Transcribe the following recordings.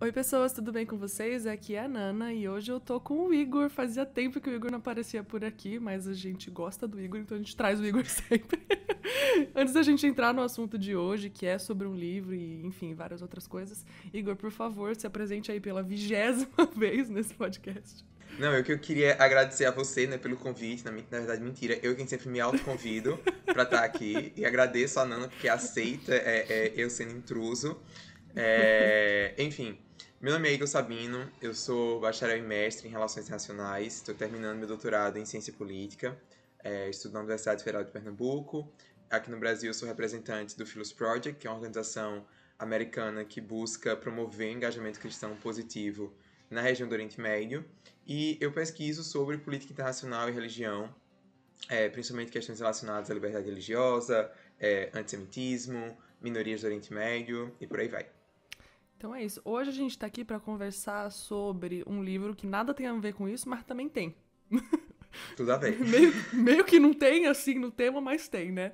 Oi pessoas, tudo bem com vocês? Aqui é a Nana e hoje eu tô com o Igor. Fazia tempo que o Igor não aparecia por aqui, mas a gente gosta do Igor, então a gente traz o Igor sempre. Antes da gente entrar no assunto de hoje, que é sobre um livro e, enfim, várias outras coisas, Igor, por favor, se apresente aí pela vigésima vez nesse podcast. Não, eu que eu queria agradecer a você, né, pelo convite. Na, na verdade, mentira, eu quem sempre me autoconvido pra estar tá aqui. E agradeço a Nana porque aceita é, é, eu sendo intruso. É, enfim. Meu nome é Igor Sabino, eu sou bacharel e mestre em Relações Internacionais, estou terminando meu doutorado em Ciência Política, é, estudo na Universidade Federal de Pernambuco. Aqui no Brasil, sou representante do Philos Project, que é uma organização americana que busca promover engajamento cristão positivo na região do Oriente Médio. E eu pesquiso sobre política internacional e religião, é, principalmente questões relacionadas à liberdade religiosa, é, antissemitismo, minorias do Oriente Médio e por aí vai. Então é isso. Hoje a gente está aqui para conversar sobre um livro que nada tem a ver com isso, mas também tem. Tudo a ver. meio, meio que não tem assim no tema, mas tem, né?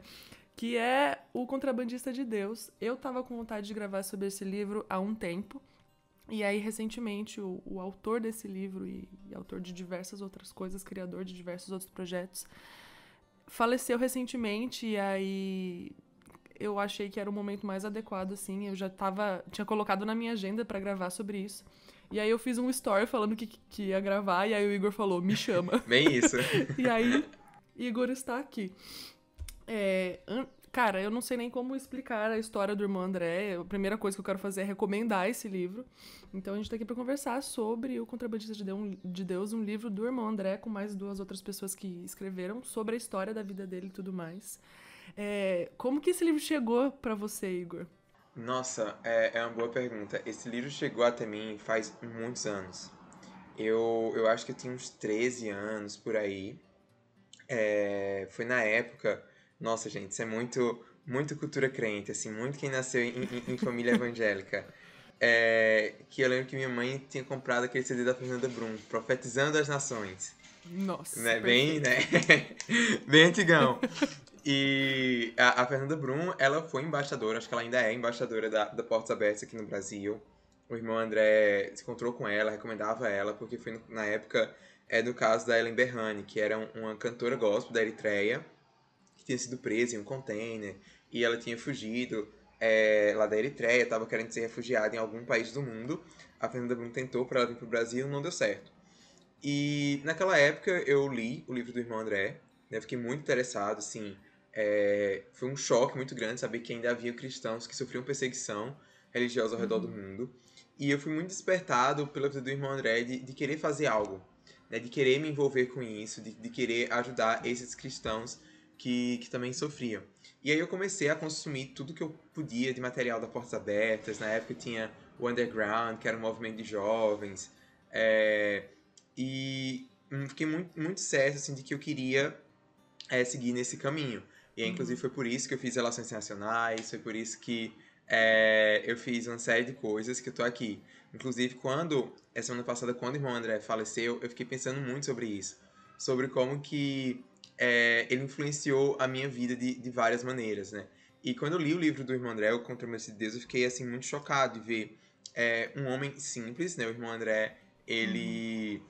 Que é O Contrabandista de Deus. Eu tava com vontade de gravar sobre esse livro há um tempo. E aí, recentemente, o, o autor desse livro e, e autor de diversas outras coisas, criador de diversos outros projetos, faleceu recentemente e aí eu achei que era o momento mais adequado, assim. Eu já tava. Tinha colocado na minha agenda para gravar sobre isso. E aí eu fiz um story falando que, que ia gravar, e aí o Igor falou, me chama. Bem isso. e aí, Igor está aqui. É, cara, eu não sei nem como explicar a história do irmão André. A primeira coisa que eu quero fazer é recomendar esse livro. Então a gente está aqui para conversar sobre O Contrabandista de Deus, um livro do irmão André, com mais duas outras pessoas que escreveram sobre a história da vida dele e tudo mais. É, como que esse livro chegou para você, Igor? Nossa, é, é uma boa pergunta. Esse livro chegou até mim faz muitos anos. Eu, eu acho que eu tinha uns 13 anos por aí. É, foi na época. Nossa, gente, isso é muito, muito cultura crente, assim, muito quem nasceu em, em, em família evangélica. É, que eu lembro que minha mãe tinha comprado aquele CD da Fernanda Brum, Profetizando as Nações. Nossa. Né? Bem, né? Bem antigão. E a, a, Fernanda Brum, ela foi embaixadora, acho que ela ainda é embaixadora da, da Portas Abertas aqui no Brasil. O irmão André se encontrou com ela, recomendava ela, porque foi na época é do caso da Ellen Berhane, que era uma cantora gospel da Eritreia, que tinha sido presa em um container, e ela tinha fugido é, lá da Eritreia, estava querendo ser refugiada em algum país do mundo. A Fernanda Brum tentou para ela vir para o Brasil, não deu certo. E naquela época eu li o livro do irmão André, né? fiquei muito interessado, assim, é, foi um choque muito grande saber que ainda havia cristãos que sofriam perseguição religiosa ao redor uhum. do mundo. E eu fui muito despertado pela vida do irmão André de, de querer fazer algo, né, de querer me envolver com isso, de, de querer ajudar esses cristãos que, que, também sofriam. E aí eu comecei a consumir tudo que eu podia de material da Portas Abertas. Na época tinha o Underground, que era um movimento de jovens. É, e hum, fiquei muito, muito certo assim, de que eu queria é, seguir nesse caminho. E uhum. inclusive foi por isso que eu fiz relações internacionais, foi por isso que é, eu fiz uma série de coisas que eu tô aqui. Inclusive, quando, essa semana passada, quando o irmão André faleceu, eu fiquei pensando muito sobre isso. Sobre como que é, ele influenciou a minha vida de, de várias maneiras, né? E quando eu li o livro do irmão André, O Contra o de Deus, eu fiquei, assim, muito chocado de ver é, um homem simples, né? O irmão André, ele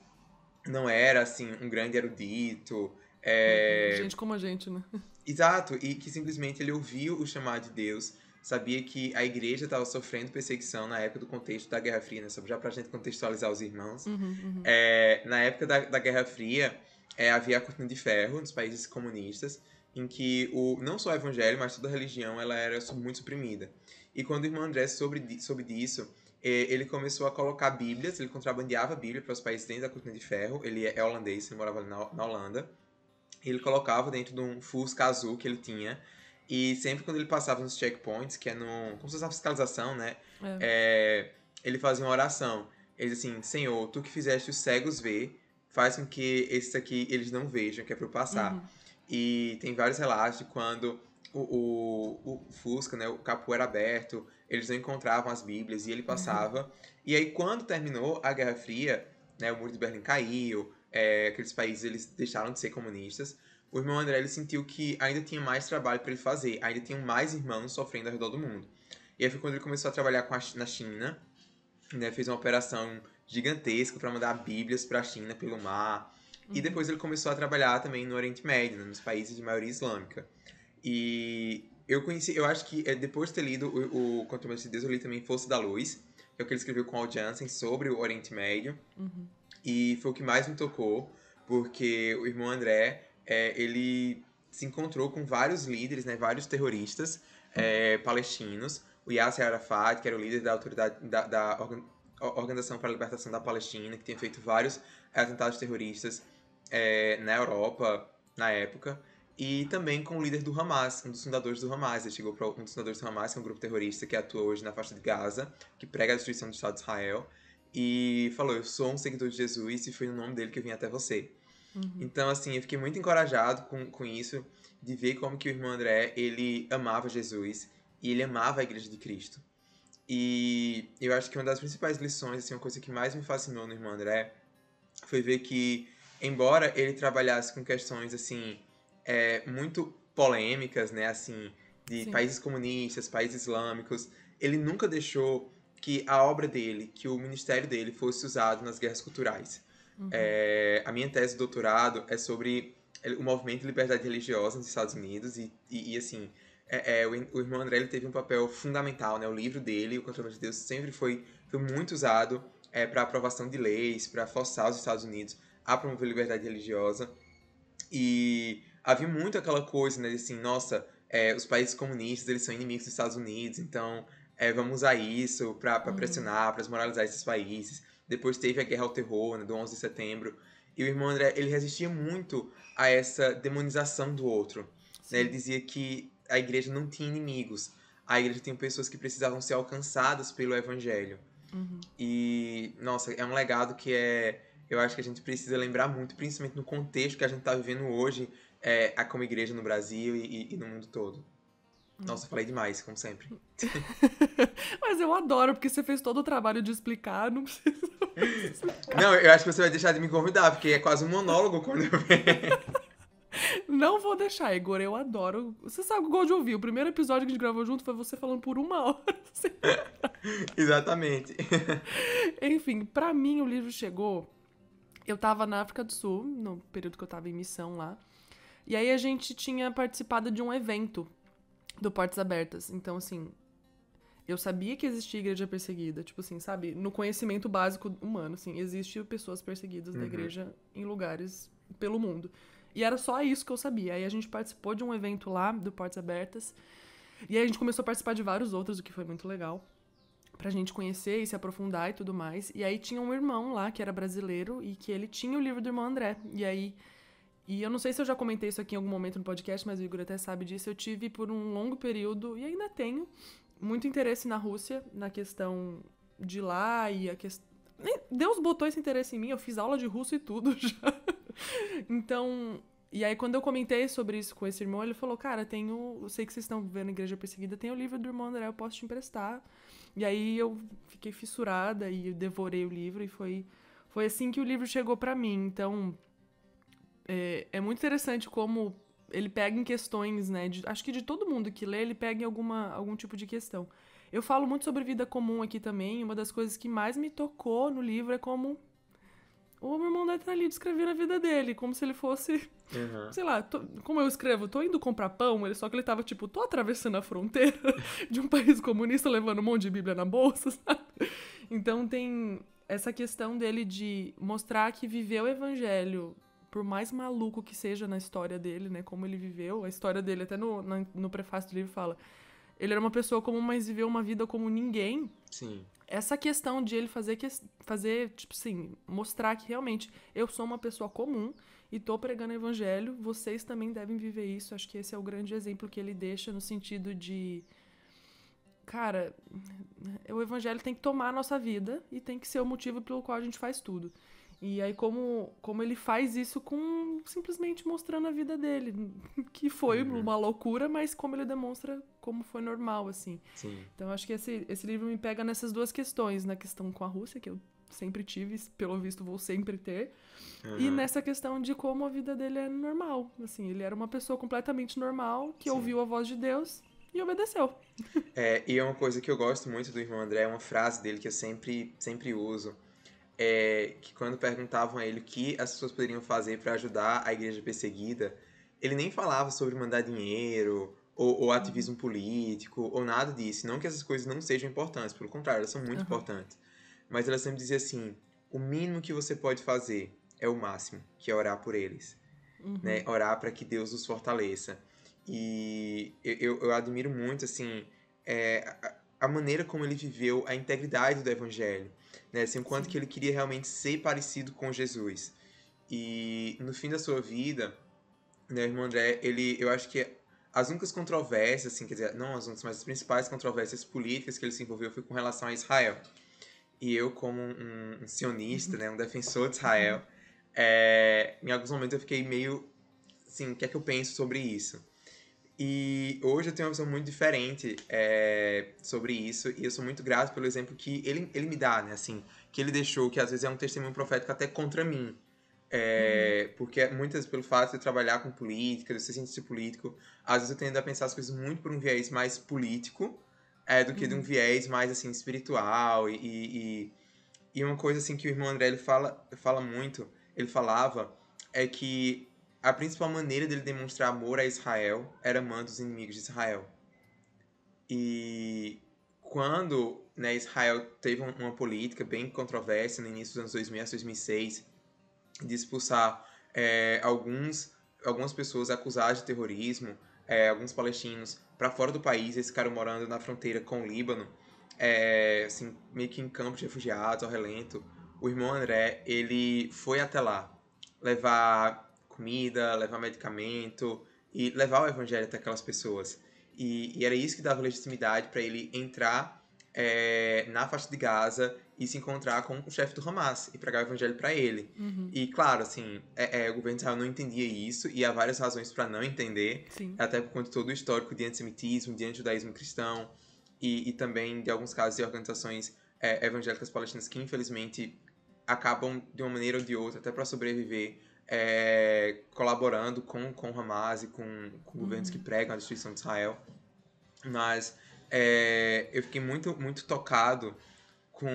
uhum. não era, assim, um grande erudito. Uhum. Gente como a gente, né? Exato, e que simplesmente ele ouviu o chamado de Deus, sabia que a igreja estava sofrendo perseguição na época do contexto da Guerra Fria, né? Só já para a gente contextualizar os irmãos. Uhum, uhum. É, na época da, da Guerra Fria, é, havia a cortina de ferro nos países comunistas, em que o, não só o evangelho, mas toda a religião ela era muito suprimida. E quando o irmão André soube, soube disso, é, ele começou a colocar bíblias, ele contrabandeava a bíblia para os países dentro da cortina de ferro, ele é, é holandês, ele morava na, na Holanda, ele colocava dentro de um Fusca azul que ele tinha. E sempre quando ele passava nos checkpoints, que é no, como se fosse a fiscalização, né? É. É, ele fazia uma oração. Ele dizia assim, Senhor, Tu que fizeste os cegos ver, faz com que esses aqui eles não vejam, que é para eu passar. Uhum. E tem vários relatos de quando o, o, o, Fusca, né, o capô era aberto, eles não encontravam as bíblias e ele uhum. passava. Uhum. E aí quando terminou a Guerra Fria, né, o Muro de Berlim caiu, é, aqueles países eles deixaram de ser comunistas, o irmão André ele sentiu que ainda tinha mais trabalho para ele fazer, ainda tinham mais irmãos sofrendo ao redor do mundo. E aí foi quando ele começou a trabalhar a, na China, né, fez uma operação gigantesca para mandar bíblias para a China pelo mar. Uhum. E depois ele começou a trabalhar também no Oriente Médio, né, nos países de maioria islâmica. E eu conheci, eu acho que é, depois de ter lido o, o Contra de Deus, eu li também Força da Luz, que é o que ele escreveu com o Jansen sobre o Oriente Médio. Uhum. E foi o que mais me tocou, porque o irmão André, é, ele se encontrou com vários líderes, né, vários terroristas é, palestinos. O Yasser Arafat, que era o líder da autoridade da, da Organização para a Libertação da Palestina, que tinha feito vários atentados terroristas é, na Europa na época. E também com o líder do Hamas, um dos fundadores do Hamas. Ele chegou para um dos fundadores do Hamas, que é um grupo terrorista que atua hoje na faixa de Gaza, que prega a destruição do Estado de Israel e falou: Eu sou um seguidor de Jesus e foi no nome dele que eu vim até você. Uhum. Então, assim, eu fiquei muito encorajado com, com isso, de ver como que o irmão André, ele amava Jesus e ele amava a igreja de Cristo. E eu acho que uma das principais lições, assim, uma coisa que mais me fascinou no irmão André, foi ver que, embora ele trabalhasse com questões, assim, é, muito polêmicas, né, assim, de Sim. países comunistas, países islâmicos, ele nunca deixou que a obra dele, que o ministério dele fosse usado nas guerras culturais. Uhum. É, a minha tese de doutorado é sobre é, o movimento de liberdade religiosa nos Estados Unidos e, e, e assim, é, é, o, o irmão André ele teve um papel fundamental, né? O livro dele, O Controle de Deus, sempre foi, foi muito usado é, para aprovação de leis, para forçar os Estados Unidos a promover liberdade religiosa. E havia muito aquela coisa, né? Assim, nossa, é, os países comunistas, eles são inimigos dos Estados Unidos, então é, vamos usar isso para uhum. pressionar, para desmoralizar esses países. Depois teve a guerra ao terror, né, do 11 de setembro. E o irmão André, ele resistia muito a essa demonização do outro. Né? Ele dizia que a igreja não tinha inimigos. A igreja tinha pessoas que precisavam ser alcançadas pelo evangelho. Uhum. E, nossa, é um legado que é... Eu acho que a gente precisa lembrar muito, principalmente no contexto que a gente está vivendo hoje, é, como igreja no Brasil e, e no mundo todo. Nossa, falei demais, como sempre. Mas eu adoro, porque você fez todo o trabalho de explicar, não precisa. não, eu acho que você vai deixar de me convidar, porque é quase um monólogo quando eu Não vou deixar, Igor, eu adoro. Você sabe o gol de ouvir. O primeiro episódio que a gente gravou junto foi você falando por uma hora. Exatamente. Enfim, para mim o livro chegou. Eu tava na África do Sul, no período que eu tava em missão lá. E aí a gente tinha participado de um evento do Portas Abertas. Então, assim, eu sabia que existia igreja perseguida, tipo assim, sabe? No conhecimento básico humano, assim, existe pessoas perseguidas uhum. da igreja em lugares pelo mundo. E era só isso que eu sabia. Aí a gente participou de um evento lá, do Portas Abertas, e aí a gente começou a participar de vários outros, o que foi muito legal. Pra gente conhecer e se aprofundar e tudo mais. E aí tinha um irmão lá que era brasileiro e que ele tinha o livro do irmão André. E aí e eu não sei se eu já comentei isso aqui em algum momento no podcast, mas o Igor até sabe disso. Eu tive por um longo período, e ainda tenho, muito interesse na Rússia, na questão de lá e a questão. Deus botou esse interesse em mim, eu fiz aula de russo e tudo já. então, e aí, quando eu comentei sobre isso com esse irmão, ele falou: Cara, tenho. Eu sei que vocês estão vendo Igreja Perseguida, tem o livro do irmão André, eu posso te emprestar. E aí eu fiquei fissurada e devorei o livro, e foi, foi assim que o livro chegou para mim. Então, é, é muito interessante como ele pega em questões, né? De, acho que de todo mundo que lê, ele pega em alguma, algum tipo de questão. Eu falo muito sobre vida comum aqui também. Uma das coisas que mais me tocou no livro é como o meu irmão deve ali descrevendo a vida dele, como se ele fosse. Uhum. Sei lá, tô, como eu escrevo, tô indo comprar pão, ele só que ele tava tipo, tô atravessando a fronteira de um país comunista levando um monte de Bíblia na bolsa, sabe? Então tem essa questão dele de mostrar que viver o evangelho por mais maluco que seja na história dele, né, como ele viveu, a história dele até no, na, no prefácio do livro fala, ele era uma pessoa comum, mas viveu uma vida como ninguém. Sim. Essa questão de ele fazer, que, fazer tipo assim, mostrar que realmente eu sou uma pessoa comum e tô pregando o evangelho, vocês também devem viver isso. Acho que esse é o grande exemplo que ele deixa no sentido de cara, o evangelho tem que tomar a nossa vida e tem que ser o motivo pelo qual a gente faz tudo. E aí, como, como ele faz isso com simplesmente mostrando a vida dele, que foi uhum. uma loucura, mas como ele demonstra como foi normal, assim. Sim. Então, acho que esse, esse livro me pega nessas duas questões, na questão com a Rússia, que eu sempre tive, pelo visto vou sempre ter, uhum. e nessa questão de como a vida dele é normal, assim, ele era uma pessoa completamente normal, que Sim. ouviu a voz de Deus e obedeceu. É, e é uma coisa que eu gosto muito do irmão André, é uma frase dele que eu sempre, sempre uso, é, que quando perguntavam a ele o que as pessoas poderiam fazer para ajudar a igreja perseguida, ele nem falava sobre mandar dinheiro ou, ou ativismo político ou nada disso. Não que essas coisas não sejam importantes, pelo contrário, elas são muito uhum. importantes. Mas ela sempre dizia assim: o mínimo que você pode fazer é o máximo, que é orar por eles, uhum. né? Orar para que Deus os fortaleça. E eu, eu admiro muito assim é, a, a maneira como ele viveu a integridade do Evangelho né? enquanto assim, o quanto que ele queria realmente ser parecido com Jesus. E no fim da sua vida, né, irmão André, ele, eu acho que as únicas controvérsias, assim, quer dizer, não as únicas, mas as principais controvérsias políticas que ele se envolveu foi com relação a Israel. E eu, como um, um sionista, uhum. né, um defensor de Israel, uhum. é, em alguns momentos eu fiquei meio, assim, o que é que eu penso sobre isso? E hoje eu tenho uma visão muito diferente é, sobre isso, e eu sou muito grato pelo exemplo que ele, ele me dá, né? Assim, que ele deixou, que às vezes é um testemunho profético até contra mim. É, uhum. Porque é, muitas pelo fato de eu trabalhar com política, de ser cientista político, às vezes eu tendo a pensar as coisas muito por um viés mais político é, do que uhum. de um uhum. viés mais, assim, espiritual. E, e, e uma coisa, assim, que o irmão André ele fala, fala muito, ele falava, é que a principal maneira dele demonstrar amor a Israel era amando os inimigos de Israel. E quando né, Israel teve uma política bem controversa no início dos anos 2000 a 2006 de expulsar é, alguns, algumas pessoas acusadas de terrorismo, é, alguns palestinos, para fora do país, eles ficaram morando na fronteira com o Líbano, é, assim, meio que em campos de refugiados, ao relento. O irmão André, ele foi até lá levar comida, levar medicamento e levar o evangelho até aquelas pessoas. E, e era isso que dava legitimidade para ele entrar é, na faixa de Gaza e se encontrar com o chefe do Hamas e pregar o evangelho para ele. Uhum. E claro, assim, é, é, o governo de Israel não entendia isso e há várias razões para não entender, Sim. até por conta de todo o histórico de antissemitismo, de antijudaísmo cristão e, e, também de alguns casos de organizações é, evangélicas palestinas que infelizmente acabam de uma maneira ou de outra, até para sobreviver, é, colaborando com, com Hamas e com, com governos que uhum. pregam a destruição de Israel. Mas é, eu fiquei muito, muito tocado com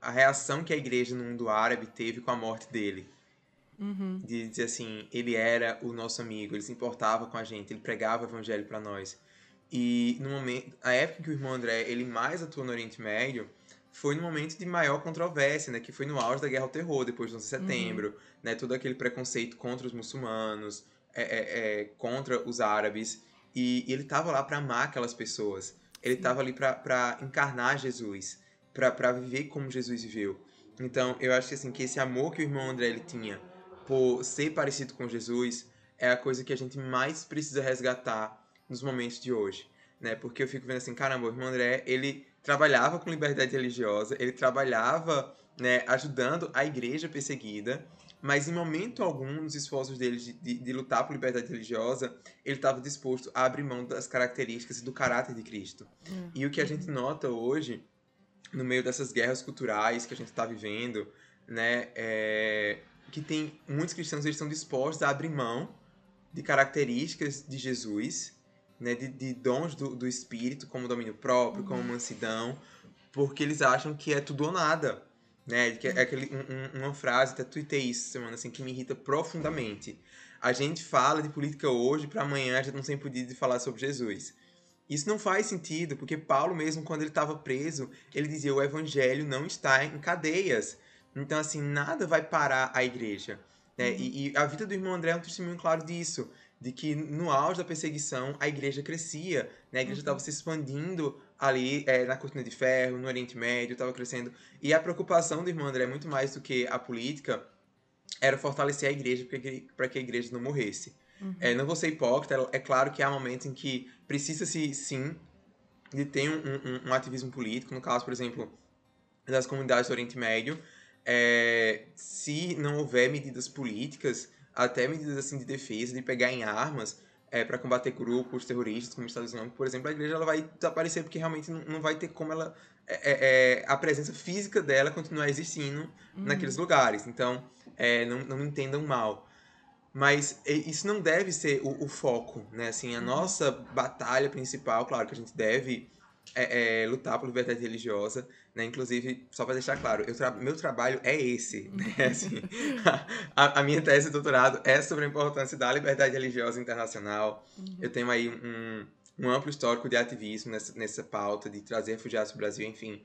a reação que a igreja no mundo árabe teve com a morte dele. Uhum. De dizer assim, ele era o nosso amigo, ele se importava com a gente, ele pregava o evangelho para nós. E no momento, a época que o irmão André ele mais atuou no Oriente Médio, foi no momento de maior controvérsia, né? Que foi no auge da Guerra ao Terror, depois do 11 de uhum. setembro, uhum. né? Todo aquele preconceito contra os muçulmanos, é, é, é, contra os árabes. E, e ele tava lá para amar aquelas pessoas. Ele tava ali para encarnar Jesus, para viver como Jesus viveu. Então, eu acho que, assim, que esse amor que o irmão André ele tinha por ser parecido com Jesus é a coisa que a gente mais precisa resgatar nos momentos de hoje, né? Porque eu fico vendo assim, caramba, o irmão André, ele trabalhava com liberdade religiosa, ele trabalhava né, ajudando a igreja perseguida, mas em momento algum, nos esforços dele de, de, de lutar por liberdade religiosa, ele estava disposto a abrir mão das características e do caráter de Cristo. Uhum. E o que a gente nota hoje, no meio dessas guerras culturais que a gente está vivendo, né, é, que tem muitos cristãos eles estão dispostos a abrir mão de características de Jesus né, de, de dons do, do espírito, como domínio próprio, como uhum. mansidão, porque eles acham que é tudo ou nada. Né? Que é, é aquele, um, uma frase, até tuitei isso semana, assim, que me irrita profundamente. A gente fala de política hoje, para amanhã já não tem podido de falar sobre Jesus. Isso não faz sentido, porque Paulo mesmo, quando ele estava preso, ele dizia o evangelho não está em cadeias. Então, assim, nada vai parar a igreja. Né? E, uhum. e, a vida do irmão André é um testemunho claro disso de que no auge da perseguição a igreja crescia, né? a igreja estava uhum. se expandindo ali é, na Cortina de Ferro, no Oriente Médio, estava crescendo. E a preocupação do irmão André, é muito mais do que a política, era fortalecer a igreja para que a igreja não morresse. Uhum. É, não vou ser hipócrita, é claro que há momentos em que precisa-se, sim, de ter um, um, um, ativismo político, no caso, por exemplo, das comunidades do Oriente Médio. É, se não houver medidas políticas até medidas assim de defesa, de pegar em armas é, para combater grupos terroristas como o Estado Islâmico, por exemplo, a igreja ela vai desaparecer porque realmente não, não vai ter como ela é, é, é a presença física dela continuar existindo uhum. naqueles lugares. Então, é, não, não me entendam mal. Mas isso não deve ser o, o foco, né? Assim, a uhum. nossa batalha principal, claro que a gente deve é, é, lutar por liberdade religiosa, né? Inclusive, só para deixar claro, tra meu trabalho é esse, né? assim, a, a, minha tese de doutorado é sobre a importância da liberdade religiosa internacional. Uhum. Eu tenho aí um, um, amplo histórico de ativismo nessa, nessa pauta de trazer refugiados para o Brasil, enfim.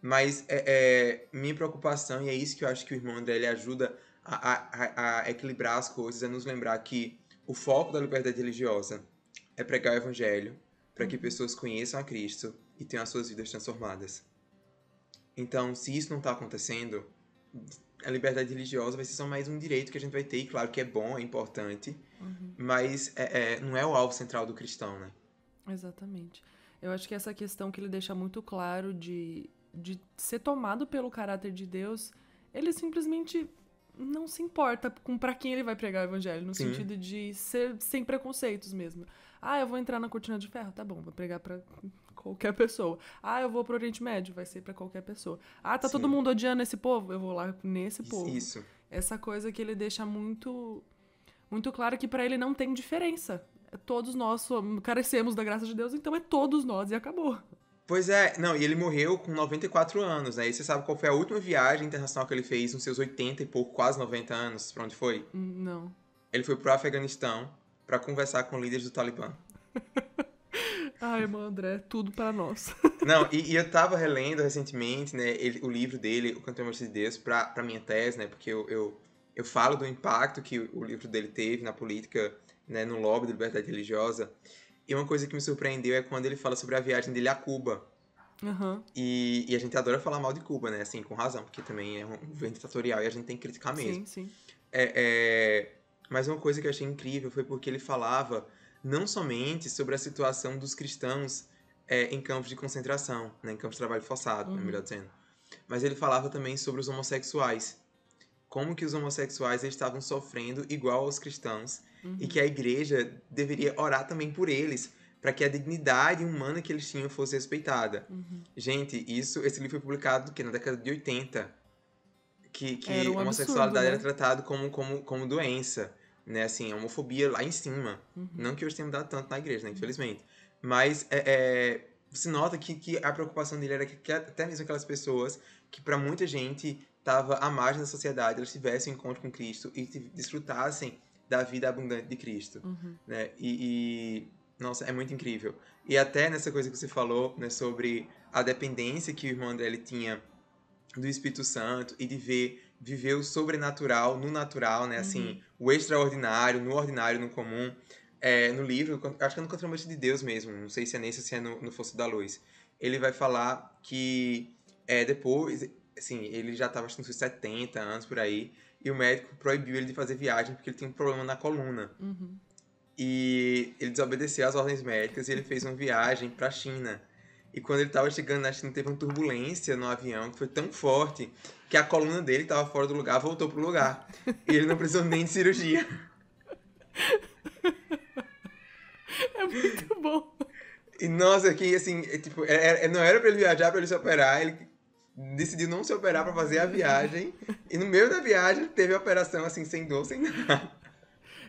Mas é, é, minha preocupação, e é isso que eu acho que o irmão André ele ajuda a, a, a equilibrar as coisas, é nos lembrar que o foco da liberdade religiosa é pregar o evangelho, para que pessoas conheçam a Cristo e tenham as suas vidas transformadas. Então, se isso não está acontecendo, a liberdade religiosa vai ser só mais um direito que a gente vai ter, e claro que é bom, é importante, uhum. mas é, é, não é o alvo central do cristão, né? Exatamente. Eu acho que essa questão que ele deixa muito claro de, de ser tomado pelo caráter de Deus, ele simplesmente não se importa com para quem ele vai pregar o evangelho, no Sim. sentido de ser sem preconceitos mesmo. Ah, eu vou entrar na cortina de ferro, tá bom, vou pregar para qualquer pessoa. Ah, eu vou pro Oriente Médio, vai ser para qualquer pessoa. Ah, tá Sim. todo mundo odiando esse povo, eu vou lá nesse isso, povo. Isso. Essa coisa que ele deixa muito muito claro que para ele não tem diferença. Todos nós carecemos da graça de Deus, então é todos nós e acabou. Pois é, não, e ele morreu com 94 anos, né? E você sabe qual foi a última viagem internacional que ele fez nos seus 80 e pouco, quase 90 anos? Pra onde foi? Hum, não. Ele foi pro Afeganistão para conversar com líderes do Talibã. Ai, irmão André, é tudo para nós. Não, e, e, eu tava relendo recentemente, né, ele, o livro dele, O Cantor Mercedes Deus, pra, pra minha tese, né, porque eu, eu, eu falo do impacto que o, o livro dele teve na política, né, no lobby da liberdade religiosa, e uma coisa que me surpreendeu é quando ele fala sobre a viagem dele a Cuba. Uhum. E, e, a gente adora falar mal de Cuba, né? Assim, com razão, porque também é um governo ditatorial e a gente tem que criticar mesmo. Sim, sim. É, é... Mas uma coisa que eu achei incrível foi porque ele falava não somente sobre a situação dos cristãos é, em campos de concentração, né, em campos de trabalho forçado, né, uhum. melhor dizendo, mas ele falava também sobre os homossexuais. Como que os homossexuais estavam sofrendo igual aos cristãos uhum. e que a igreja deveria orar também por eles, para que a dignidade humana que eles tinham fosse respeitada. Uhum. Gente, isso, esse livro foi publicado que na década de 80, que, que um homossexualidade absurdo, né? era tratada como, como, como doença né? Assim, a homofobia lá em cima. Uhum. Não que hoje tenha mudado tanto na igreja, né? Infelizmente. Mas é, é, se nota que, que a preocupação dele era que, que até mesmo aquelas pessoas que para muita gente estava à margem da sociedade, elas tivessem um encontro com Cristo e desfrutassem da vida abundante de Cristo, uhum. né? E, e, nossa, é muito incrível. E até nessa coisa que você falou, né, sobre a dependência que o irmão André ele tinha do Espírito Santo e de ver viver o sobrenatural no natural, né? Assim, uhum. o extraordinário, no ordinário, no comum. É, no livro, acho que é no Contramante de Deus mesmo, não sei se é nesse ou se é no, no Fosso da Luz. Ele vai falar que é, depois, assim, ele já estava acho que 70 anos por aí, e o médico proibiu ele de fazer viagem porque ele tem um problema na coluna. Uhum. E ele desobedeceu às ordens médicas e ele fez uma viagem para a China. E quando ele estava chegando na China, teve uma turbulência no avião que foi tão forte que a coluna dele estava fora do lugar, voltou pro lugar. E ele não precisou nem de cirurgia. É muito bom. E nossa, que assim, é, tipo, é, é, não era pra ele viajar, pra ele se operar, ele decidiu não se operar pra fazer a viagem. E no meio da viagem teve a operação assim, sem dor, sem nada.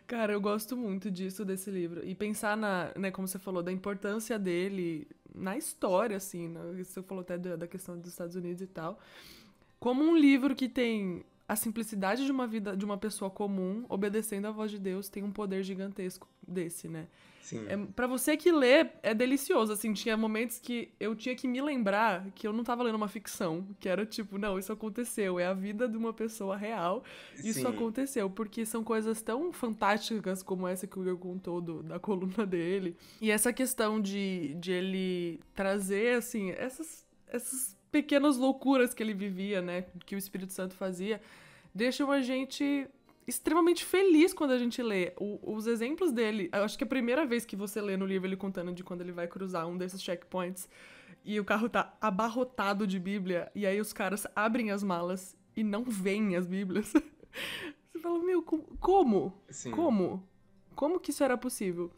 Cara, eu gosto muito disso, desse livro. E pensar na, né, como você falou, da importância dele na história, assim, né? você falou até da questão dos Estados Unidos e tal. Como um livro que tem a simplicidade de uma vida de uma pessoa comum, obedecendo à voz de Deus, tem um poder gigantesco desse, né? Sim. É, para você que lê, é delicioso, assim, tinha momentos que eu tinha que me lembrar que eu não tava lendo uma ficção, que era tipo, não, isso aconteceu, é a vida de uma pessoa real, isso Sim. aconteceu, porque são coisas tão fantásticas como essa que o Igor contou do, da coluna dele, e essa questão de, de ele trazer, assim, essas, essas pequenas loucuras que ele vivia, né? Que o Espírito Santo fazia, deixam a gente extremamente feliz quando a gente lê o, os exemplos dele. Eu acho que é a primeira vez que você lê no livro ele contando de quando ele vai cruzar um desses checkpoints e o carro tá abarrotado de Bíblia e aí os caras abrem as malas e não veem as Bíblias. você fala, meu, como? Sim. Como? Como que isso era possível?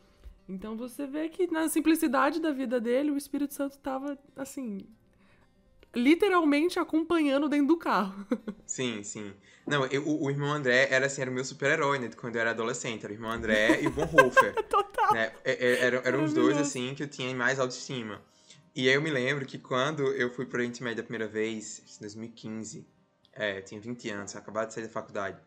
Então você vê que na simplicidade da vida dele, o Espírito Santo tava assim, literalmente acompanhando dentro do carro. Sim, sim. Não, eu, o, o irmão André era assim, era o meu super-herói, né? Quando eu era adolescente. Era o irmão André e o Bonhoeffer. Total. Né? É, é, era, eram os dois, assim, que eu tinha mais autoestima. E aí eu me lembro que quando eu fui pro Oriente Médio a primeira vez, em 2015, é, eu tinha 20 anos, acabado de sair da faculdade,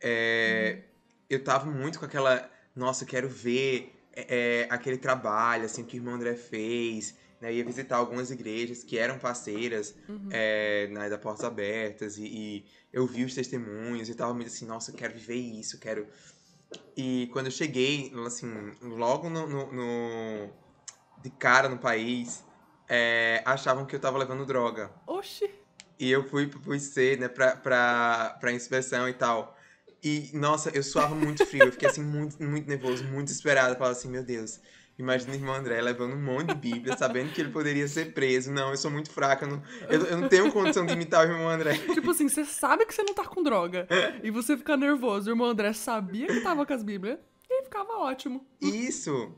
é, hum. eu tava muito com aquela, nossa, eu quero ver é, é aquele trabalho, assim, que o irmão André fez, né, ia visitar algumas igrejas que eram parceiras uhum. é, né, da Portas Abertas e, e, eu vi os testemunhos e tava meio assim, nossa, eu quero viver isso, quero... E quando eu cheguei, assim, logo no, no, no de cara no país, é, achavam que eu tava levando droga. Oxi! E eu fui pro ser né, para para inspeção e tal. E, nossa, eu suava muito frio, eu fiquei assim, muito, muito nervoso, muito esperado Eu falava assim, meu Deus, Imagina o irmão André levando um monte de Bíblia, sabendo que ele poderia ser preso. Não, eu sou muito fraca, eu não, eu, eu não tenho condição de imitar o irmão André. Tipo assim, você sabe que você não tá com droga. E você fica nervoso. O irmão André sabia que tava com as Bíblias e ficava ótimo. Isso!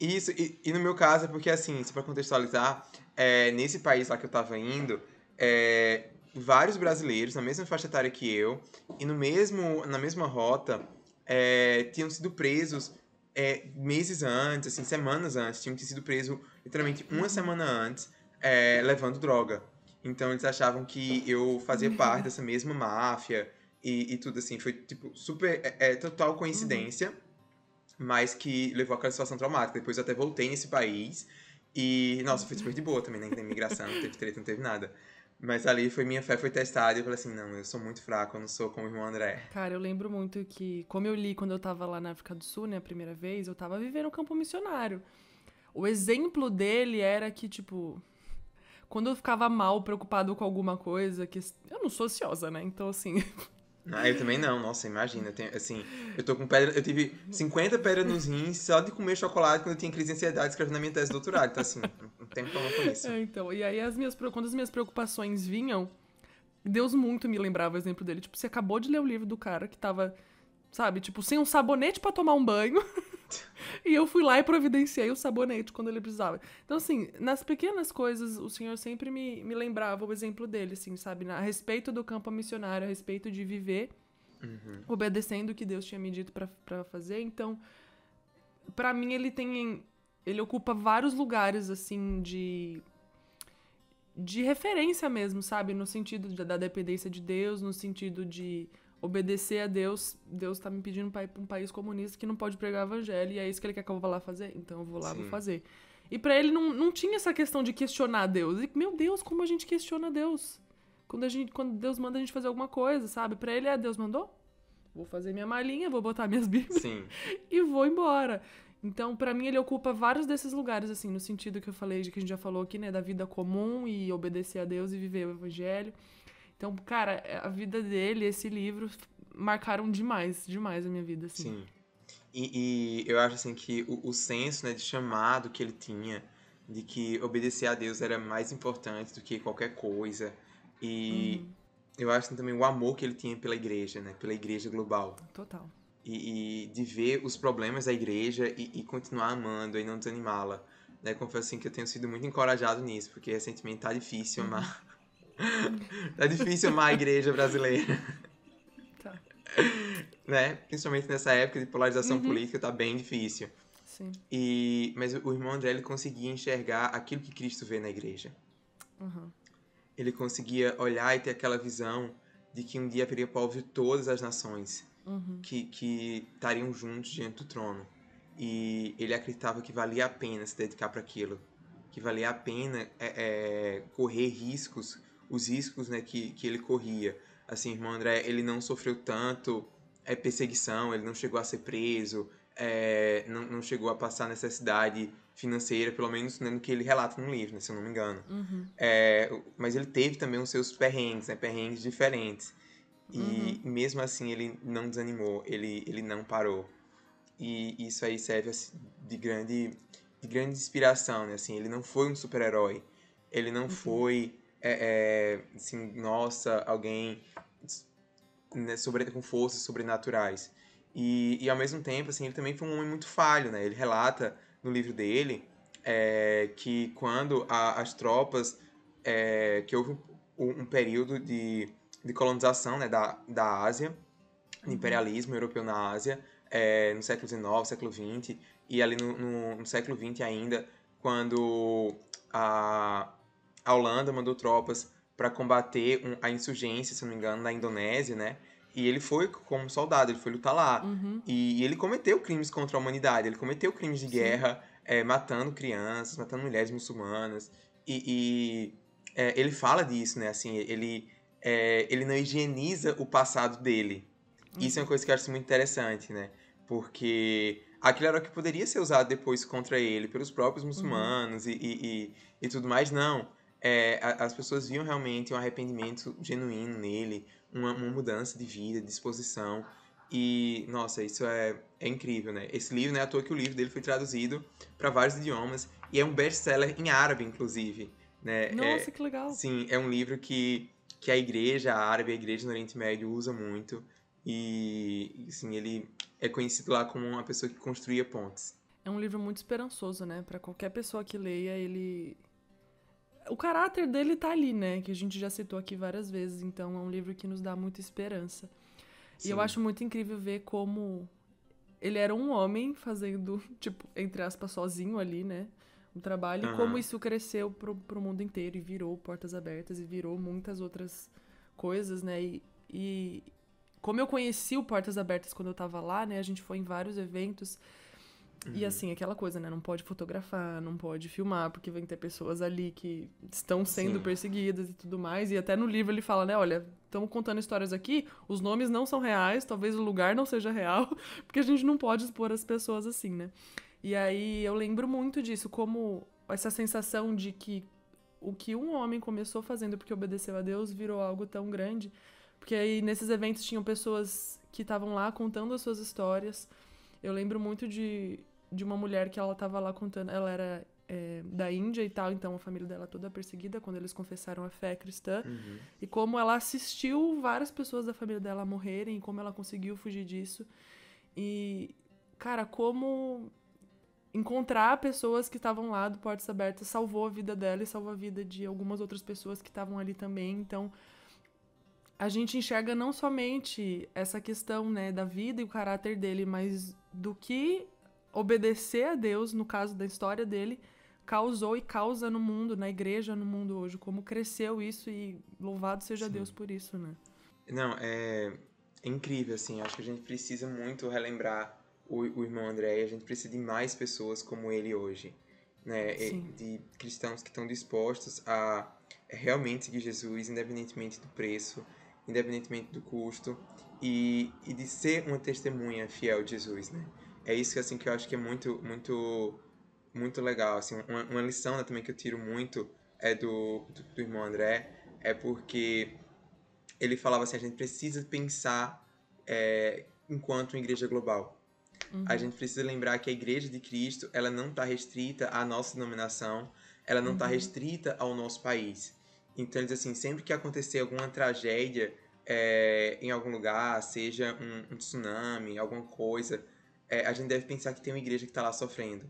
Isso, e, e no meu caso é porque, assim, só pra contextualizar, é, nesse país lá que eu tava indo, é, vários brasileiros na mesma faixa etária que eu e no mesmo, na mesma rota é, tinham sido presos é, meses antes, assim, semanas antes, tinham que sido preso literalmente uma semana antes, é, levando droga. Então eles achavam que eu fazia parte dessa mesma máfia e, e tudo assim. Foi, tipo, super. É, é total coincidência, uhum. mas que levou aquela situação traumática. Depois eu até voltei nesse país e, nossa, foi super de boa também, né? Na imigração, não teve treta, não teve nada. Mas ali foi minha fé foi testada e eu falei assim, não, eu sou muito fraco, eu não sou como o irmão André. Cara, eu lembro muito que, como eu li quando eu tava lá na África do Sul, né, a primeira vez, eu tava vivendo o campo missionário. O exemplo dele era que, tipo, quando eu ficava mal, preocupado com alguma coisa, que eu não sou ociosa, né? Então, assim, Ah, eu também não, nossa, imagina. Eu tenho, assim, eu tô com pedra. Eu tive 50 pedras nos rins só de comer chocolate quando eu tinha crise de ansiedade escrevendo na minha tese de doutorado. Então, assim, tem com isso. É, então, e aí as minhas, quando as minhas preocupações vinham, Deus muito me lembrava o exemplo dele. Tipo, você acabou de ler o livro do cara que tava, sabe, tipo, sem um sabonete para tomar um banho. e eu fui lá e providenciei o sabonete quando ele precisava. Então, assim, nas pequenas coisas, o Senhor sempre me, me lembrava o exemplo dele, assim, sabe? A respeito do campo missionário, a respeito de viver uhum. obedecendo o que Deus tinha me dito para fazer. Então, para mim, ele tem ele ocupa vários lugares, assim, de. de referência mesmo, sabe? No sentido da dependência de Deus, no sentido de obedecer a Deus. Deus tá me pedindo pra ir pra um país comunista que não pode pregar o evangelho, e é isso que ele quer que eu vá lá fazer? Então eu vou lá, Sim. vou fazer. E para ele não, não tinha essa questão de questionar Deus. E, meu Deus, como a gente questiona Deus? Quando, a gente, quando Deus manda a gente fazer alguma coisa, sabe? Para ele é Deus mandou? Vou fazer minha malinha, vou botar minhas bíblias Sim. e vou embora. Então, para mim, ele ocupa vários desses lugares, assim, no sentido que eu falei, de que a gente já falou aqui, né, da vida comum e obedecer a Deus e viver o evangelho. Então, cara, é, a vida dele, esse livro, marcaram demais, demais a minha vida, assim. Sim. E, e eu acho, assim, que o, o senso, né, de chamado que ele tinha, de que obedecer a Deus era mais importante do que qualquer coisa. E uhum. eu acho, assim, também o amor que ele tinha pela igreja, né, pela igreja global. Total e, e, de ver os problemas da igreja e, e continuar amando e não desanimá-la. Né? Confesso assim, que eu tenho sido muito encorajado nisso, porque recentemente tá difícil uhum. amar. tá difícil amar a igreja brasileira. Tá. Né? Principalmente nessa época de polarização uhum. política, tá bem difícil. Sim. E, mas o irmão André ele conseguia enxergar aquilo que Cristo vê na igreja. Uhum. Ele conseguia olhar e ter aquela visão de que um dia haveria povo de todas as nações uhum. que, que estariam juntos diante do trono. E ele acreditava que valia a pena se dedicar para aquilo, que valia a pena é, é, correr riscos, os riscos né, que, que ele corria. Assim, irmão André, ele não sofreu tanto é, perseguição, ele não chegou a ser preso, é, não, não, chegou a passar necessidade financeira, pelo menos né, no que ele relata no livro, né, se eu não me engano. Uhum. É, mas ele teve também os seus perrengues, né, perrengues diferentes. E uhum. mesmo assim ele não desanimou, ele, ele não parou. E isso aí serve assim, de grande, de grande inspiração, né? Assim, ele não foi um super-herói. Ele não uhum. foi, é, é, assim, nossa, alguém né, sobre, com forças sobrenaturais. E, e ao mesmo tempo, assim, ele também foi um homem muito falho, né? Ele relata no livro dele é, que quando a, as tropas... É, que houve um, um período de de colonização né, da, da Ásia, uhum. imperialismo europeu na Ásia, é, no século XIX, século XX, e ali no, no, no século XX ainda, quando a, a Holanda mandou tropas para combater um, a insurgência, se não me engano, na Indonésia, né? E ele foi como soldado, ele foi lutar lá. Uhum. E, e, ele cometeu crimes contra a humanidade, ele cometeu crimes de Sim. guerra, é, matando crianças, matando mulheres muçulmanas. E, e é, ele fala disso, né? Assim, ele é, ele não higieniza o passado dele. Isso é uma uhum. coisa que eu acho muito interessante, né? Porque aquilo era o que poderia ser usado depois contra ele, pelos próprios uhum. muçulmanos uhum. e, e, e, tudo mais, não. É, as pessoas viam realmente um arrependimento genuíno nele, uma, uma mudança de vida, de disposição. E, nossa, isso é, é incrível, né? Esse livro, né? À toa que o livro dele foi traduzido para vários idiomas e é um best-seller em árabe, inclusive. Né? É nossa, é, que legal! Sim, é um livro que que a igreja árabe, a igreja no Oriente Médio usa muito. E, assim, ele é conhecido lá como uma pessoa que construía pontes. É um livro muito esperançoso, né? Para qualquer pessoa que leia, ele o caráter dele tá ali, né? Que a gente já citou aqui várias vezes. Então é um livro que nos dá muita esperança. Sim. E eu acho muito incrível ver como ele era um homem fazendo, tipo, entre aspas, sozinho ali, né? no trabalho, uhum. e como isso cresceu pro, pro mundo inteiro e virou portas abertas e virou muitas outras coisas, né? E, e como eu conheci o Portas Abertas quando eu tava lá, né? A gente foi em vários eventos. Uhum. E assim, aquela coisa, né? Não pode fotografar, não pode filmar, porque vão ter pessoas ali que estão sendo Sim. perseguidas e tudo mais. E até no livro ele fala, né? Olha, estamos contando histórias aqui, os nomes não são reais, talvez o lugar não seja real, porque a gente não pode expor as pessoas assim, né? E aí eu lembro muito disso, como essa sensação de que o que um homem começou fazendo porque obedeceu a Deus virou algo tão grande. Porque aí nesses eventos tinham pessoas que estavam lá contando as suas histórias. Eu lembro muito de, de uma mulher que ela estava lá contando, ela era é, da Índia e tal, então a família dela toda perseguida quando eles confessaram a fé cristã. Uhum. E como ela assistiu várias pessoas da família dela morrerem, como ela conseguiu fugir disso. E, cara, como encontrar pessoas que estavam lá do Portas Abertas salvou a vida dela e salvou a vida de algumas outras pessoas que estavam ali também. Então, a gente enxerga não somente essa questão, né, da vida e o caráter dele, mas do que obedecer a Deus, no caso da história dele, causou e causa no mundo, na igreja, no mundo hoje, como cresceu isso e louvado seja Sim. Deus por isso, né? Não, é, é incrível, assim, acho que a gente precisa muito relembrar o, o irmão André, a gente precisa de mais pessoas como ele hoje, né? De cristãos que estão dispostos a realmente seguir Jesus, independentemente do preço, independentemente do custo, e, e de ser uma testemunha fiel de Jesus, né? É isso que assim que eu acho que é muito, muito, muito legal, assim, uma, uma lição né, também que eu tiro muito é do, do, do irmão André, é porque ele falava assim, a gente precisa pensar é, enquanto uma igreja global. Uhum. A gente precisa lembrar que a Igreja de Cristo, ela não está restrita à nossa denominação, ela não está uhum. restrita ao nosso país. Então, eles assim, sempre que acontecer alguma tragédia é, em algum lugar, seja um, um tsunami, alguma coisa, é, a gente deve pensar que tem uma igreja que está lá sofrendo.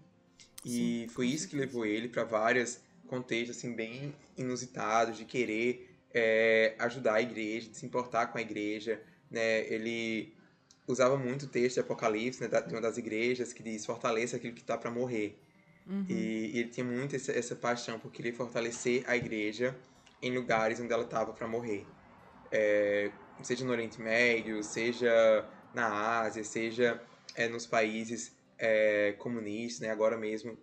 E Sim. foi isso que levou ele para vários contextos assim bem inusitados de querer é, ajudar a igreja, de se importar com a igreja, né? Ele usava muito o texto de Apocalipse, né, de uma das igrejas, que diz: fortaleça aquilo que está para morrer. Uhum. E, e, ele tinha muito essa, essa paixão por querer fortalecer a igreja em lugares onde ela estava para morrer. É, seja no Oriente Médio, seja na Ásia, seja é, nos países é, comunistas, né? agora mesmo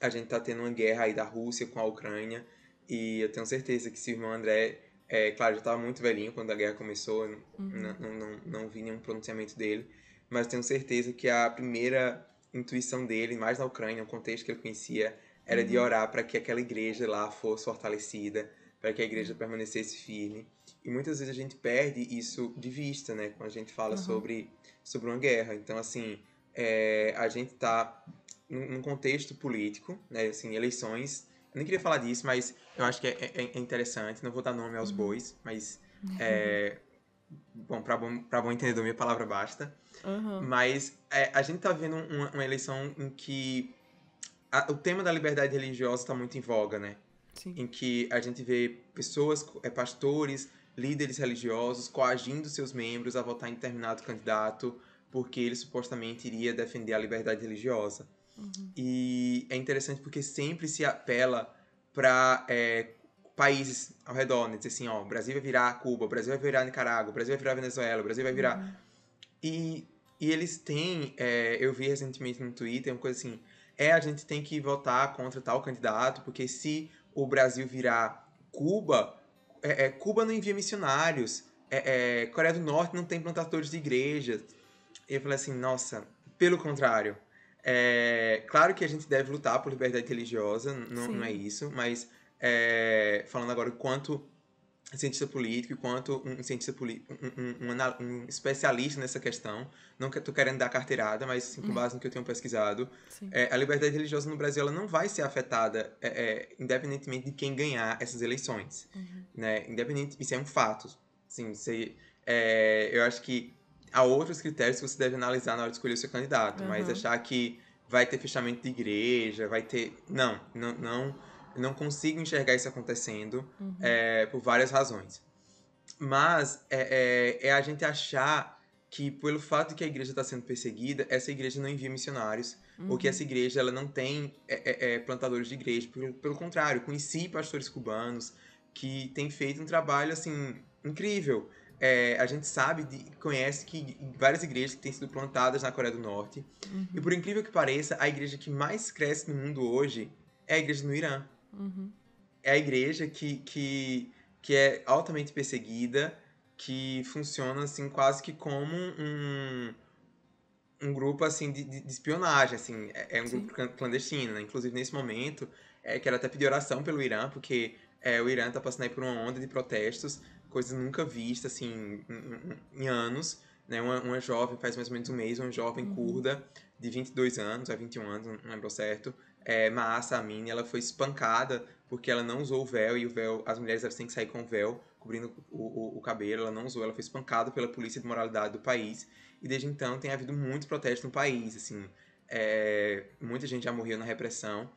a gente está tendo uma guerra aí da Rússia com a Ucrânia e eu tenho certeza que se o irmão André é, claro, já estava muito velhinho quando a guerra começou, uhum. não, não, não, não vi nenhum pronunciamento dele, mas tenho certeza que a primeira intuição dele, mais na Ucrânia, um contexto que ele conhecia, era uhum. de orar para que aquela igreja lá fosse fortalecida, para que a igreja uhum. permanecesse firme. E muitas vezes a gente perde isso de vista, né? Quando a gente fala uhum. sobre, sobre uma guerra. Então, assim, é, a gente está num, num contexto político, né? Assim, eleições nem queria falar disso, mas eu acho que é, é, é interessante. Não vou dar nome aos bois, mas. Uhum. É, bom, para bom, pra bom entendedor, minha palavra basta. Uhum. Mas é, a gente tá vendo uma, uma eleição em que a, o tema da liberdade religiosa está muito em voga, né? Sim. Em que a gente vê pessoas, é, pastores, líderes religiosos coagindo seus membros a votar em determinado candidato porque ele supostamente iria defender a liberdade religiosa. Uhum. E é interessante porque sempre se apela para é, países ao redor, né? diz assim, ó, Brasil vai virar Cuba, Brasil vai virar Nicarágua, Brasil vai virar Venezuela, Brasil vai virar... Uhum. E, e eles têm, é, eu vi recentemente no Twitter, uma coisa assim, é, a gente tem que votar contra tal candidato, porque se o Brasil virar Cuba, é, é, Cuba não envia missionários, é, é Coreia do Norte não tem plantadores de igrejas. E eu falei assim, nossa, pelo contrário, é, claro que a gente deve lutar por liberdade religiosa, não, não é isso, mas é, falando agora quanto cientista político, quanto um cientista político, um, um, um, um, especialista nessa questão, não que estou querendo dar carteirada, mas com uhum. base no que eu tenho pesquisado, é, a liberdade religiosa no Brasil ela não vai ser afetada, é, é, independentemente de quem ganhar essas eleições, uhum. né? Independente, isso é um fato, é, eu acho que há outros critérios que você deve analisar na hora de escolher o seu candidato, uhum. mas achar que vai ter fechamento de igreja, vai ter. Não, não, não, não consigo enxergar isso acontecendo uhum. é, por várias razões. Mas é, é, é, a gente achar que, pelo fato de que a igreja está sendo perseguida, essa igreja não envia missionários, uhum. ou que essa igreja ela não tem é, é, é, plantadores de igreja. Pelo, pelo contrário, conheci pastores cubanos que têm feito um trabalho assim incrível é, a gente sabe, de, conhece que várias igrejas que têm sido plantadas na Coreia do Norte. Uhum. E por incrível que pareça, a igreja que mais cresce no mundo hoje é a igreja no Irã. Uhum. É a igreja que, que, que é altamente perseguida, que funciona assim quase que como um, um grupo assim de, de, de espionagem, assim, é, é um Sim. grupo clandestino. Né? Inclusive nesse momento, é, quero até pedir oração pelo Irã, porque é, o Irã está passando aí por uma onda de protestos coisa nunca vista, assim, em, em anos. Né? Uma, uma, jovem, faz mais ou menos um mês, uma jovem uhum. curda de 22 anos, a é 21 anos, não lembro certo, é, Maassa Amini, ela foi espancada porque ela não usou o véu, e o véu, as mulheres elas têm que sair com o véu, cobrindo o, o, o cabelo, ela não usou, ela foi espancada pela polícia de moralidade do país, e desde então tem havido muitos protestos no país, assim, é, muita gente já morreu na repressão,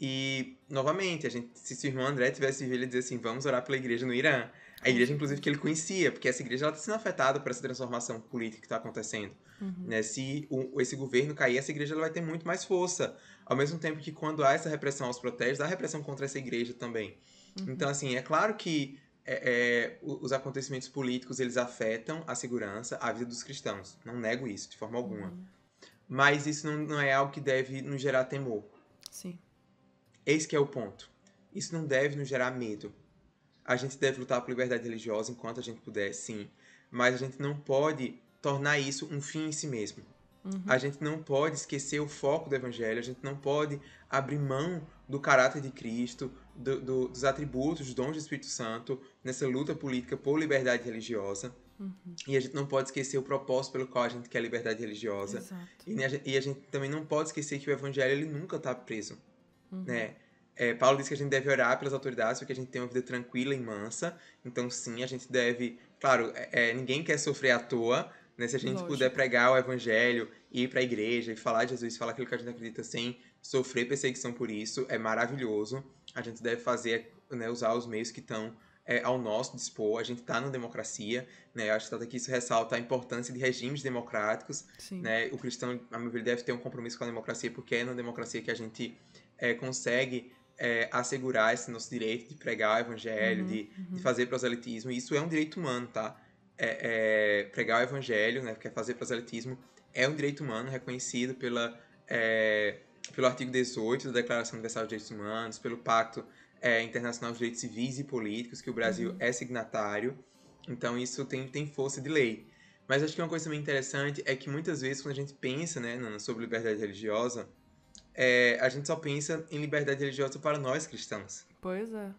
e, novamente, a gente, se o irmão André tivesse vivido, ele dizia assim, vamos orar pela igreja no Irã, a igreja, inclusive, que ele conhecia, porque essa igreja está sendo afetada por essa transformação política que está acontecendo. Uhum. Né? Se o, esse governo cair, essa igreja vai ter muito mais força. Ao mesmo tempo que quando há essa repressão aos protestos, há repressão contra essa igreja também. Uhum. Então, assim, é claro que é, é, os acontecimentos políticos eles afetam a segurança, a vida dos cristãos. Não nego isso de forma alguma. Uhum. Mas isso não, não, é algo que deve nos gerar temor. Sim. Esse é o ponto. Isso não deve nos gerar medo. A gente deve lutar por liberdade religiosa enquanto a gente puder, sim. Mas a gente não pode tornar isso um fim em si mesmo. Uhum. A gente não pode esquecer o foco do evangelho, a gente não pode abrir mão do caráter de Cristo, do, do, dos atributos, dos dons do Espírito Santo nessa luta política por liberdade religiosa. Uhum. E a gente não pode esquecer o propósito pelo qual a gente quer liberdade religiosa. E né, a, e, a, gente também não pode esquecer que o evangelho ele nunca está preso. Uhum. Né? É, Paulo diz que a gente deve orar pelas autoridades porque a gente tem uma vida tranquila e mansa. Então, sim, a gente deve. Claro, é, é ninguém quer sofrer à toa. Né? Se a gente Lógico. puder pregar o evangelho, ir para a igreja e falar de Jesus, falar aquilo que a gente acredita sem sofrer perseguição por isso, é maravilhoso. A gente deve fazer, né, usar os meios que estão é, ao nosso dispor. A gente está na democracia, né? Eu acho que aqui isso ressalta a importância de regimes democráticos, Sim. né? O cristão, a meu ver, deve ter um compromisso com a democracia, porque é na democracia que a gente é, consegue é, assegurar esse nosso direito de pregar o evangelho, uhum, de, uhum. de, fazer proselitismo. E isso é um direito humano, tá? É, é, pregar o evangelho, né, é fazer proselitismo, é um direito humano reconhecido pela, é, pelo artigo 18 da Declaração Universal dos Direitos Humanos, pelo Pacto é, Internacional dos Direitos Civis e Políticos, que o Brasil uhum. é signatário. Então isso tem, tem força de lei. Mas acho que uma coisa também interessante é que muitas vezes quando a gente pensa né, sobre liberdade religiosa, é, a gente só pensa em liberdade religiosa para nós cristãos. Pois é.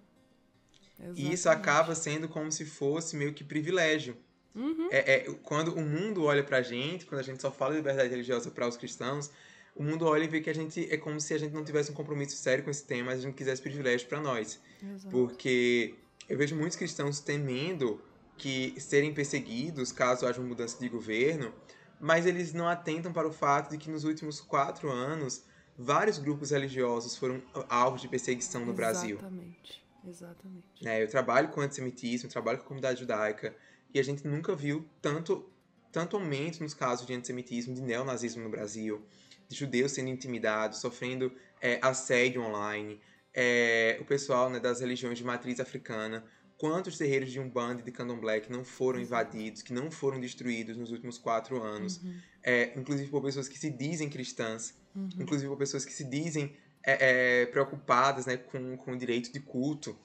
Exatamente. E isso acaba sendo como se fosse meio que privilégio. Uhum. É, é, quando o mundo olha pra gente, quando a gente só fala de liberdade religiosa para os cristãos, o mundo olha e vê que a gente é como se a gente não tivesse um compromisso sério com esse tema, mas a gente quisesse privilégio para nós. Exato. Porque eu vejo muitos cristãos temendo que serem perseguidos caso haja uma mudança de governo, mas eles não atentam para o fato de que nos últimos quatro anos vários grupos religiosos foram alvos de perseguição no Brasil. Exatamente, exatamente. É, eu trabalho com antissemitismo, trabalho com a comunidade judaica, e a gente nunca viu tanto, tanto aumento nos casos de antissemitismo, de neonazismo no Brasil, de judeus sendo intimidados, sofrendo é, assédio online, é, o pessoal né, das religiões de matriz africana quantos terreiros de Umbanda e de Candomblé que não foram uhum. invadidos, que não foram destruídos nos últimos quatro anos, uhum. é, inclusive por pessoas que se dizem cristãs, uhum. inclusive por pessoas que se dizem é, é, preocupadas né, com, com o direito de culto.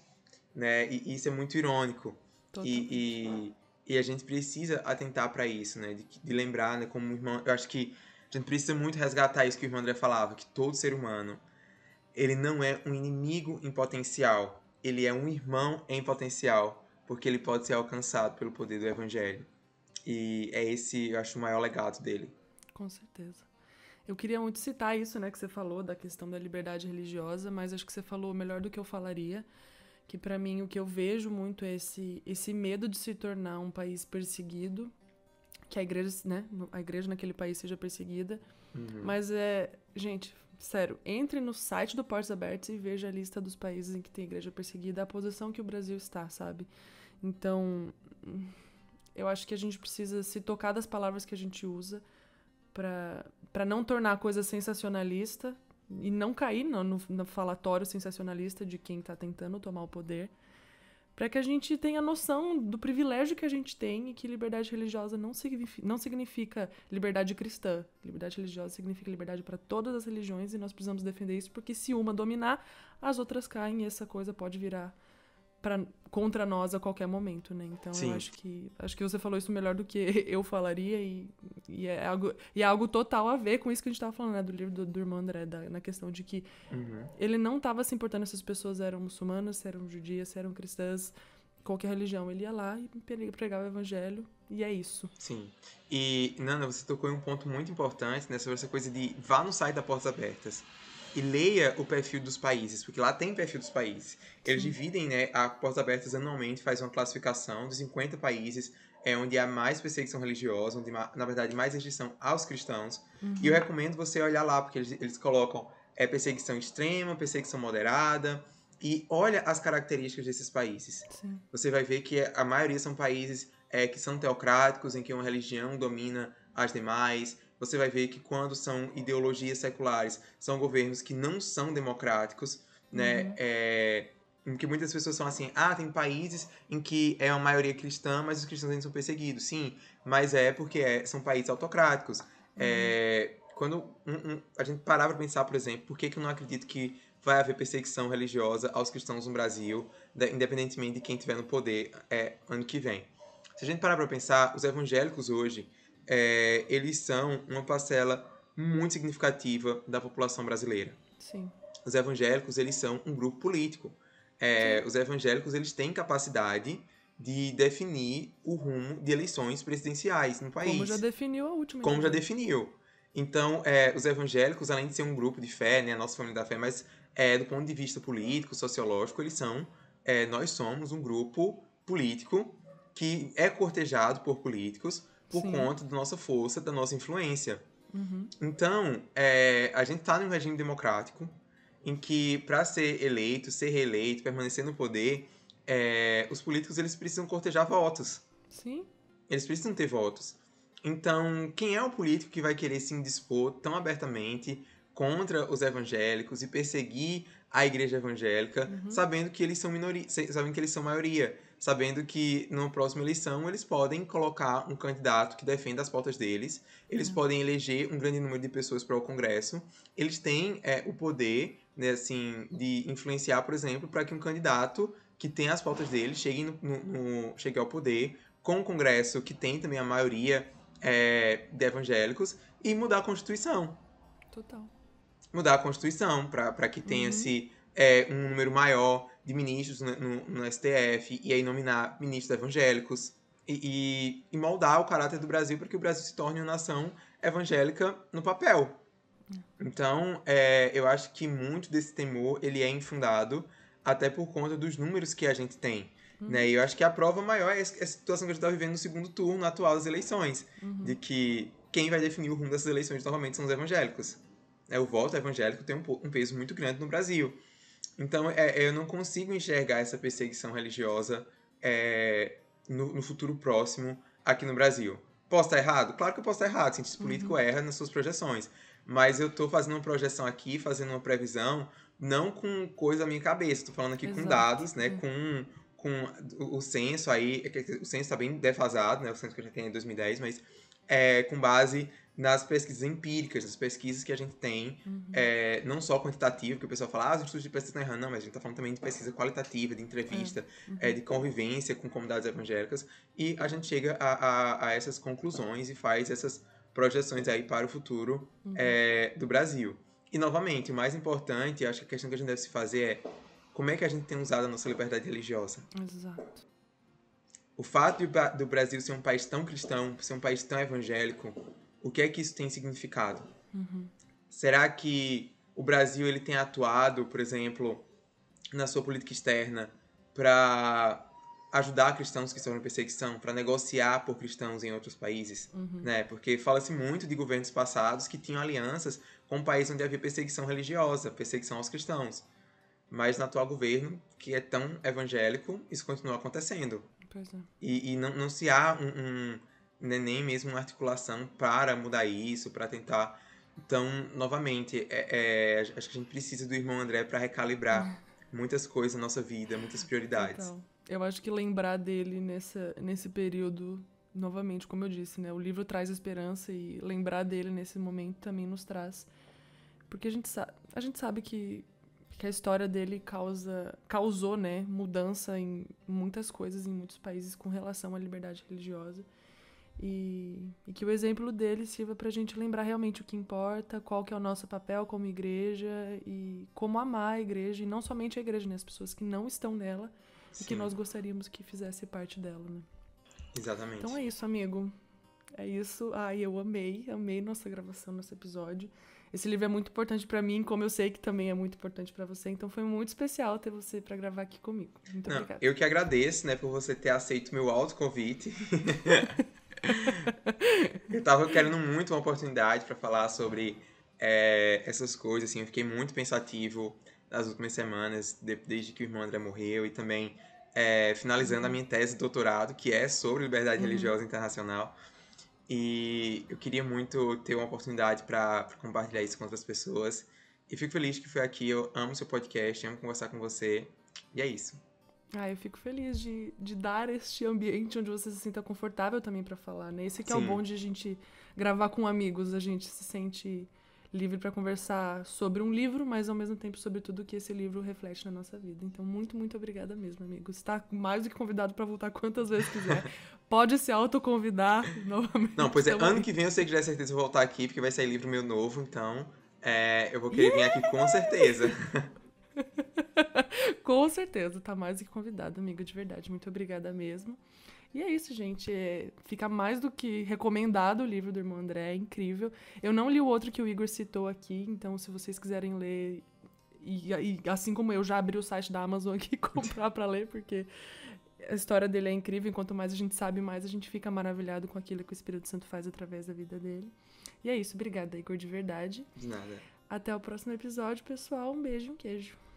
Né? E, e isso é muito irônico. E, e, e, a gente precisa atentar para isso, né? de, de lembrar, né, como irmão, eu acho que a gente precisa muito resgatar isso que o irmão André falava, que todo ser humano ele não é um inimigo em potencial ele é um irmão em potencial, porque ele pode ser alcançado pelo poder do evangelho. E é esse, eu acho, o maior legado dele. Com certeza. Eu queria muito citar isso, né, que você falou da questão da liberdade religiosa, mas acho que você falou melhor do que eu falaria, que para mim o que eu vejo muito é esse esse medo de se tornar um país perseguido, que a igreja, né, a igreja naquele país seja perseguida. Uhum. Mas é, gente, sério, entre no site do Portos Abertos e veja a lista dos países em que tem igreja perseguida, a posição que o Brasil está, sabe? Então, eu acho que a gente precisa se tocar das palavras que a gente usa para não tornar a coisa sensacionalista e não cair no, no, no falatório sensacionalista de quem está tentando tomar o poder para que a gente tenha noção do privilégio que a gente tem e que liberdade religiosa não significa, não significa liberdade cristã. Liberdade religiosa significa liberdade para todas as religiões e nós precisamos defender isso porque se uma dominar, as outras caem e essa coisa pode virar pra, contra nós a qualquer momento, né? Então Sim. eu acho que acho que você falou isso melhor do que eu falaria e, e, é, algo, e é algo total a ver com isso que a gente estava falando, né? Do livro do, do irmão André, da, na questão de que uhum. ele não estava se importando se as pessoas eram muçulmanas, se eram judias, se eram cristãs, qualquer religião. Ele ia lá e pregava o evangelho e é isso. Sim. E, Nana, você tocou em um ponto muito importante, né? Sobre essa coisa de vá no site da Portas Abertas e leia o perfil dos países, porque lá tem perfil dos países. Eles Sim. dividem né, a Portas Abertas anualmente, faz uma classificação dos 50 países é onde há mais perseguição religiosa, onde, na verdade, mais restrição aos cristãos. Uhum. E eu uhum. recomendo você olhar lá, porque eles, eles colocam é, perseguição extrema, perseguição moderada, e olha as características desses países. Sim. Você vai ver que a maioria são países é, que são teocráticos, em que uma religião domina as demais, você vai ver que quando são ideologias seculares, são governos que não são democráticos, né? Uhum. É, em que muitas pessoas são assim, ah, tem países em que é uma maioria cristã, mas os cristãos ainda são perseguidos. Sim, mas é porque é, são países autocráticos. É, uhum. É, quando um, um, a gente parar para pensar, por exemplo, por que, que eu não acredito que vai haver perseguição religiosa aos cristãos no Brasil, de, né, independentemente de quem tiver no poder é, ano que vem? Se a gente parar para pensar, os evangélicos hoje é, eles são uma parcela muito significativa da população brasileira. Sim. Os evangélicos, eles são um grupo político. É, os evangélicos, eles têm capacidade de definir o rumo de eleições presidenciais no país. Como já definiu a última. Como já definiu. Então, é, os evangélicos, além de ser um grupo de fé, né, a nossa família da fé, mas é, do ponto de vista político, sociológico, eles são, é, nós somos um grupo político que é cortejado por políticos por Sim. conta da nossa força, da nossa influência. Uhum. Então, é, a gente está num regime democrático em que, para ser eleito, ser reeleito, permanecer no poder, é, os políticos eles precisam cortejar votos. Sim. Eles precisam ter votos. Então, quem é o político que vai querer se indispor tão abertamente contra os evangélicos e perseguir a igreja evangélica, uhum. sabendo que eles são minoria, sabendo que eles são maioria? sabendo que na próxima eleição eles podem colocar um candidato que defenda as pautas deles, eles uhum. podem eleger um grande número de pessoas para o Congresso, eles têm é, o poder né, assim, de influenciar, por exemplo, para que um candidato que tem as pautas dele chegue, no, no, chegue ao poder com o Congresso que tem também a maioria é, de evangélicos e mudar a Constituição. Total. Mudar a Constituição para que tenha-se uhum. é, um número maior de ministros no, no, no STF e aí nominar ministros evangélicos e, e, e moldar o caráter do Brasil para que o Brasil se torne uma nação evangélica no papel. Então, é, eu acho que muito desse temor ele é infundado, até por conta dos números que a gente tem. Uhum. Né? E eu acho que a prova maior é a situação que a gente está vivendo no segundo turno atual das eleições, uhum. de que quem vai definir o rumo dessas eleições novamente são os evangélicos. É, o voto evangélico tem um, peso muito grande no Brasil. Então, é, é, eu não consigo enxergar essa perseguição religiosa é, no, no, futuro próximo aqui no Brasil. Posso estar errado? Claro que eu posso estar errado. Cientista uhum. político erra nas suas projeções. Mas eu estou fazendo uma projeção aqui, fazendo uma previsão, não com coisa na minha cabeça. Estou falando aqui Exato. com dados, né? Uhum. Com, com o, é o censo aí. O censo está bem defasado, né? O censo que eu já tenho em 2010, mas é, com base nas pesquisas empíricas, nas pesquisas que a gente tem, uhum. é, não só quantitativa, que o pessoal fala, ah, os estudos de pesquisa estão errando, não, mas a gente está falando também de pesquisa qualitativa, de entrevista, é. É, uhum. é, de convivência com comunidades evangélicas, e a gente chega a, a, a essas conclusões e faz essas projeções aí para o futuro uhum. é, do Brasil. E, novamente, o mais importante, acho que a questão que a gente deve se fazer é como é que a gente tem usado a nossa liberdade religiosa. Exato. O fato do Brasil ser um país tão cristão, ser um país tão evangélico, o que é que isso tem significado? Uhum. Será que o Brasil ele tem atuado, por exemplo, na sua política externa para ajudar cristãos que sofrem perseguição, para negociar por cristãos em outros países, uhum. né? Porque fala-se muito de governos passados que tinham alianças com um países onde havia perseguição religiosa, perseguição aos cristãos. Mas no atual governo, que é tão evangélico, isso continua acontecendo. É. E, e não, não se há um, um né, nem mesmo uma articulação para mudar isso, para tentar. Então, novamente, é, é, acho que a gente precisa do irmão André para recalibrar muitas coisas na nossa vida, muitas prioridades. Então, eu acho que lembrar dele nessa, nesse período, novamente, como eu disse, né? O livro traz esperança e lembrar dele nesse momento também nos traz. Porque a gente, sa a gente sabe que, que a história dele causa, causou né, mudança em muitas coisas em muitos países com relação à liberdade religiosa. E, e que o exemplo dele sirva para a gente lembrar realmente o que importa, qual que é o nosso papel como igreja e como amar a igreja, e não somente a igreja, né? As pessoas que não estão nela Sim. e que nós gostaríamos que fizesse parte dela, né? Exatamente. Então é isso, amigo. É isso. Ai, eu amei, amei nossa gravação, nosso episódio. Esse livro é muito importante para mim, como eu sei que também é muito importante para você. Então foi muito especial ter você para gravar aqui comigo. Muito Não, obrigada. Eu que agradeço, né, por você ter aceito meu alto convite. eu tava querendo muito uma oportunidade para falar sobre é, essas coisas, assim, eu fiquei muito pensativo nas últimas semanas, de, desde que o irmão André morreu e também é, finalizando a minha tese de doutorado, que é sobre liberdade uhum. religiosa internacional. E eu queria muito ter uma oportunidade para compartilhar isso com outras pessoas. E fico feliz que foi aqui. Eu amo seu podcast, amo conversar com você. E é isso. Ah, eu fico feliz de, de dar este ambiente onde você se sinta confortável também para falar, né? Esse que é Sim. o bom de a gente gravar com amigos, a gente se sente livre para conversar sobre um livro, mas ao mesmo tempo sobre tudo que esse livro reflete na nossa vida. Então, muito, muito obrigada mesmo, amigo. Está mais do que convidado para voltar quantas vezes quiser. Pode se autoconvidar novamente. Não, pois é, também. ano que vem eu sei que já é certeza vou voltar aqui, porque vai sair livro meu novo, então é, eu vou querer yeah! vir aqui com certeza. Com certeza, tá mais do que convidado, amigo, de verdade. Muito obrigada mesmo. E é isso, gente. É, fica mais do que recomendado o livro do irmão André, é incrível. Eu não li o outro que o Igor citou aqui, então se vocês quiserem ler. E, e assim como eu já abri o site da Amazon aqui comprar para ler, porque a história dele é incrível. quanto mais a gente sabe, mais a gente fica maravilhado com aquilo que o Espírito Santo faz através da vida dele. E é isso. Obrigada, Igor, de verdade. De nada. Até o próximo episódio, pessoal. Um beijo, um queijo.